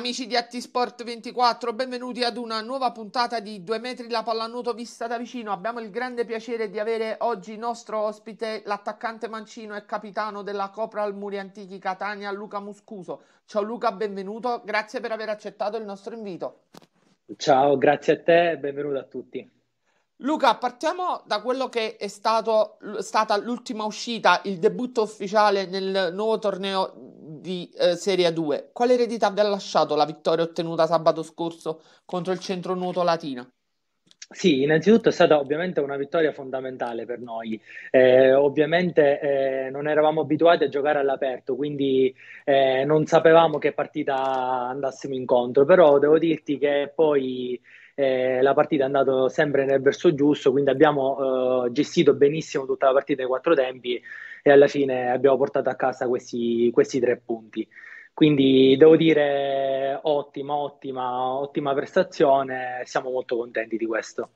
Amici di Attisport 24, benvenuti ad una nuova puntata di 2 metri la pallanuoto vista da vicino. Abbiamo il grande piacere di avere oggi nostro ospite l'attaccante mancino e capitano della Copra al Muri Antichi Catania, Luca Muscuso. Ciao Luca, benvenuto, grazie per aver accettato il nostro invito. Ciao, grazie a te e benvenuto a tutti. Luca, partiamo da quello che è stato, stata l'ultima uscita, il debutto ufficiale nel nuovo torneo di eh, Serie 2. Quale eredità vi ha lasciato la vittoria ottenuta sabato scorso contro il centro nuoto Latina? Sì, innanzitutto è stata ovviamente una vittoria fondamentale per noi. Eh, ovviamente eh, non eravamo abituati a giocare all'aperto, quindi eh, non sapevamo che partita andassimo incontro, però devo dirti che poi eh, la partita è andata sempre nel verso giusto, quindi abbiamo eh, gestito benissimo tutta la partita ai quattro tempi e alla fine abbiamo portato a casa questi, questi tre punti. Quindi devo dire ottima, ottima, ottima prestazione, siamo molto contenti di questo.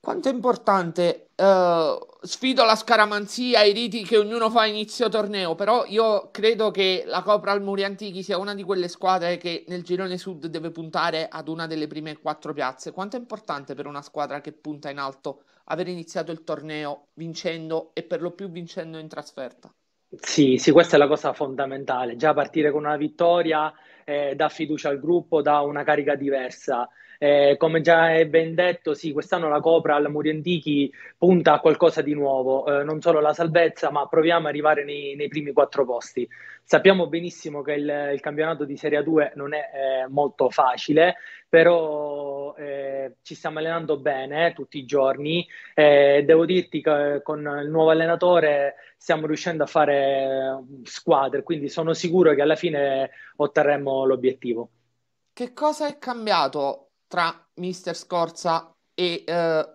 Quanto è importante uh sfido la scaramanzia, i riti che ognuno fa a inizio torneo, però io credo che la Copra al Muri Antichi sia una di quelle squadre che nel girone sud deve puntare ad una delle prime quattro piazze. Quanto è importante per una squadra che punta in alto aver iniziato il torneo vincendo e per lo più vincendo in trasferta? Sì, sì, questa è la cosa fondamentale. Già partire con una vittoria eh, dà fiducia al gruppo, dà una carica diversa. Eh, come già è ben detto, sì, quest'anno la Copra al Muri punta a qualcosa di nuovo, eh, non solo la salvezza, ma proviamo ad arrivare nei, nei primi quattro posti. Sappiamo benissimo che il, il campionato di Serie 2 non è eh, molto facile, però eh, ci stiamo allenando bene eh, tutti i giorni. Eh, devo dirti che eh, con il nuovo allenatore stiamo riuscendo a fare eh, squadre, quindi sono sicuro che alla fine otterremo l'obiettivo. Che cosa è cambiato tra Mister Scorza e eh,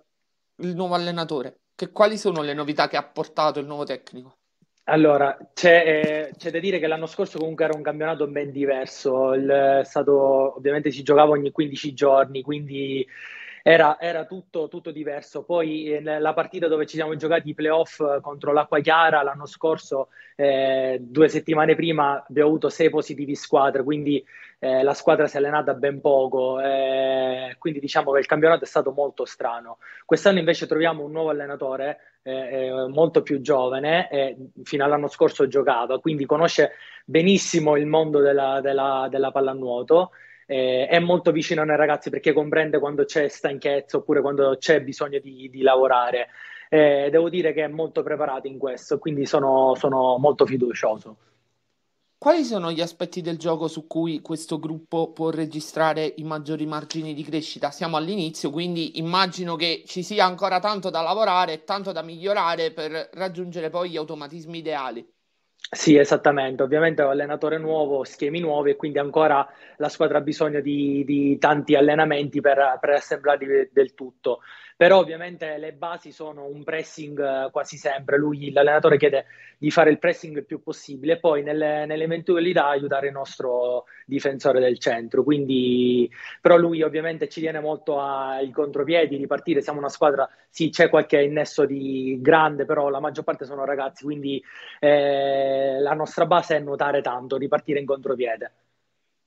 il nuovo allenatore? Che, quali sono le novità che ha portato il nuovo tecnico? Allora, c'è, eh, c'è, da dire che l'anno scorso comunque era un campionato ben diverso, Il, eh, stato, ovviamente si giocava ogni 15 giorni, quindi era, era tutto, tutto, diverso. Poi eh, la partita dove ci siamo giocati i playoff eh, contro l'Acqua Chiara l'anno scorso, eh, due settimane prima, abbiamo avuto sei positivi squadre, quindi eh, la squadra si è allenata ben poco, eh, quindi diciamo che il campionato è stato molto strano. Quest'anno invece troviamo un nuovo allenatore eh, molto più giovane, eh, fino all'anno scorso giocava, quindi conosce benissimo il mondo della, della, della pallanuoto. Eh, è molto vicino ai ragazzi perché comprende quando c'è stanchezza oppure quando c'è bisogno di, di lavorare. devo dire che è molto preparato in questo, quindi sono, sono molto fiducioso. Quali sono gli aspetti del gioco su cui questo gruppo può registrare i maggiori margini di crescita? Siamo all'inizio, quindi immagino che ci sia ancora tanto da lavorare, e tanto da migliorare per raggiungere poi gli automatismi ideali. Sì, esattamente. Ovviamente è un allenatore nuovo, schemi nuovi e quindi ancora la squadra ha bisogno di, di tanti allenamenti per, per assemblarli del tutto. Però ovviamente le basi sono un pressing eh, quasi sempre. Lui, l'allenatore chiede di fare il pressing il più possibile e poi nelle, nelle eventualità aiutare il nostro difensore del centro. Quindi, però lui ovviamente ci tiene molto ai contropiedi, di partire. Siamo una squadra, sì, c'è qualche innesso di grande, però la maggior parte sono ragazzi, quindi... Eh, la nostra base è nuotare tanto, ripartire in contropiede.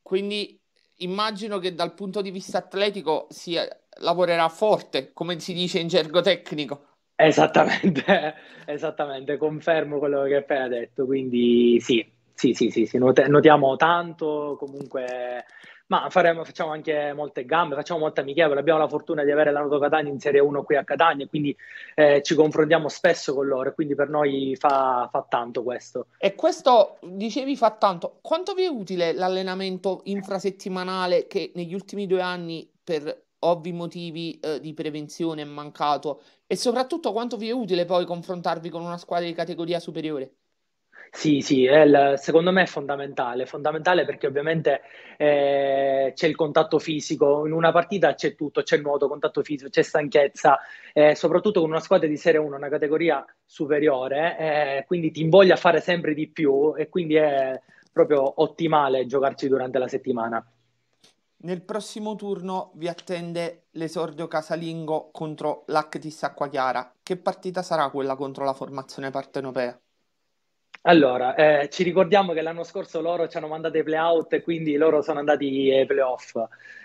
Quindi immagino che dal punto di vista atletico si eh, lavorerà forte, come si dice in gergo tecnico. Esattamente, esattamente, confermo quello che hai appena detto, quindi sì, sì, sì, sì, sì. Not- notiamo tanto, comunque ma faremo, facciamo anche molte gambe, facciamo molta amichevole. Abbiamo la fortuna di avere l'Ardo Catania in Serie 1 qui a Catania, quindi eh, ci confrontiamo spesso con loro. Quindi per noi fa, fa, tanto questo. E questo dicevi fa tanto. Quanto vi è utile l'allenamento infrasettimanale che negli ultimi due anni, per ovvi motivi eh, di prevenzione, è mancato? E soprattutto quanto vi è utile poi confrontarvi con una squadra di categoria superiore? Sì, sì, il, secondo me è fondamentale, fondamentale perché ovviamente eh, c'è il contatto fisico, in una partita c'è tutto, c'è il nuoto, contatto fisico, c'è stanchezza, eh, soprattutto con una squadra di Serie 1, una categoria superiore, eh, quindi ti invoglia a fare sempre di più e quindi è proprio ottimale giocarci durante la settimana. Nel prossimo turno vi attende l'esordio casalingo contro l'Actis Acqua Chiara, Che partita sarà quella contro la formazione partenopea? Allora, eh, ci ricordiamo che l'anno scorso loro ci hanno mandato i playout e quindi loro sono andati ai playoff.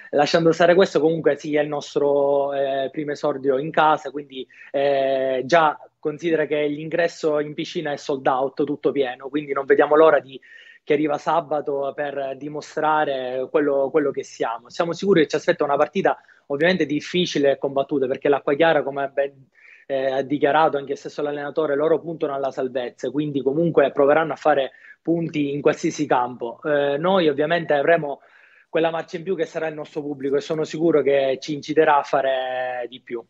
Lasciando stare questo, comunque sì, è il nostro eh, primo esordio in casa, quindi eh, già considera che l'ingresso in piscina è sold out, tutto pieno, quindi non vediamo l'ora di, che arriva sabato per dimostrare quello, quello, che siamo. Siamo sicuri che ci aspetta una partita ovviamente difficile e combattuta perché l'acqua chiara, come ben eh, ha dichiarato anche stesso l'allenatore, loro puntano alla salvezza, quindi comunque proveranno a fare punti in qualsiasi campo. Eh, noi ovviamente avremo quella marcia in più che sarà il nostro pubblico e sono sicuro che ci inciderà a fare di più.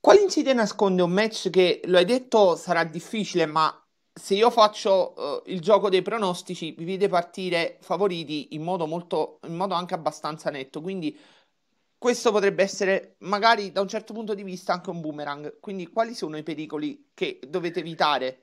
Quale incidente nasconde un match che, lo hai detto, sarà difficile, ma se io faccio uh, il gioco dei pronostici, vi vede partire favoriti in modo, molto, in modo anche abbastanza netto. Quindi questo potrebbe essere magari da un certo punto di vista anche un boomerang. Quindi quali sono i pericoli che dovete evitare?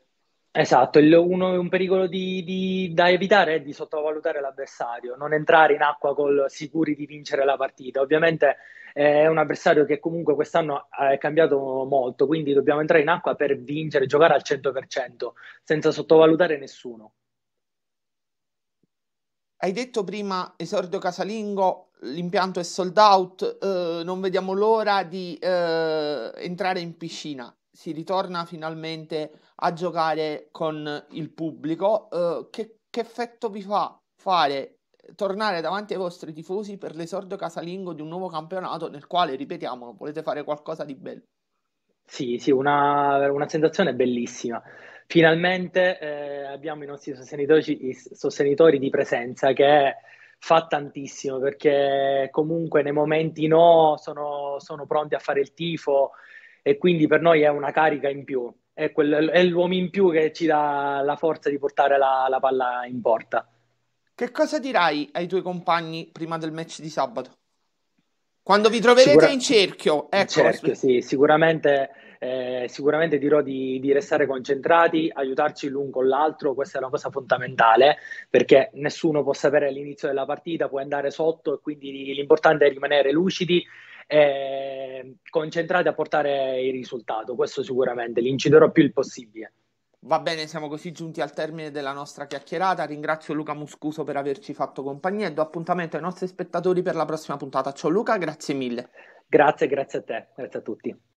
Esatto, il, uno, un pericolo di, di, da evitare è di sottovalutare l'avversario, non entrare in acqua col sicuri di vincere la partita. Ovviamente eh, è un avversario che comunque quest'anno eh, è cambiato molto, quindi dobbiamo entrare in acqua per vincere, giocare al 100%, senza sottovalutare nessuno. Hai detto prima esordio casalingo, l'impianto è sold out, eh, non vediamo l'ora di eh, entrare in piscina. Si ritorna finalmente a giocare con il pubblico. Eh, che, che effetto vi fa fare tornare davanti ai vostri tifosi per l'esordio casalingo di un nuovo campionato nel quale, ripetiamolo, volete fare qualcosa di bello? Sì, sì, una, una sensazione bellissima. Finalmente eh, abbiamo i nostri sostenitori, i sostenitori di presenza che fa tantissimo perché comunque nei momenti no sono, sono, pronti a fare il tifo e quindi per noi è una carica in più, è, quel, è l'uomo in più che ci dà la forza di portare la, la palla in porta. Che cosa dirai ai tuoi compagni prima del match di sabato? Quando vi troverete Sicura... in cerchio, ecco. In cerchio, sì, sicuramente eh, sicuramente dirò di, di, restare concentrati, aiutarci l'un con l'altro, questa è una cosa fondamentale perché nessuno può sapere all'inizio della partita, può andare sotto e quindi l'importante è rimanere lucidi e concentrati a portare il risultato, questo sicuramente, li inciderò più il possibile. Va bene, siamo così giunti al termine della nostra chiacchierata. Ringrazio Luca Muscuso per averci fatto compagnia e do appuntamento ai nostri spettatori per la prossima puntata. Ciao Luca, grazie mille. Grazie, grazie a te, grazie a tutti.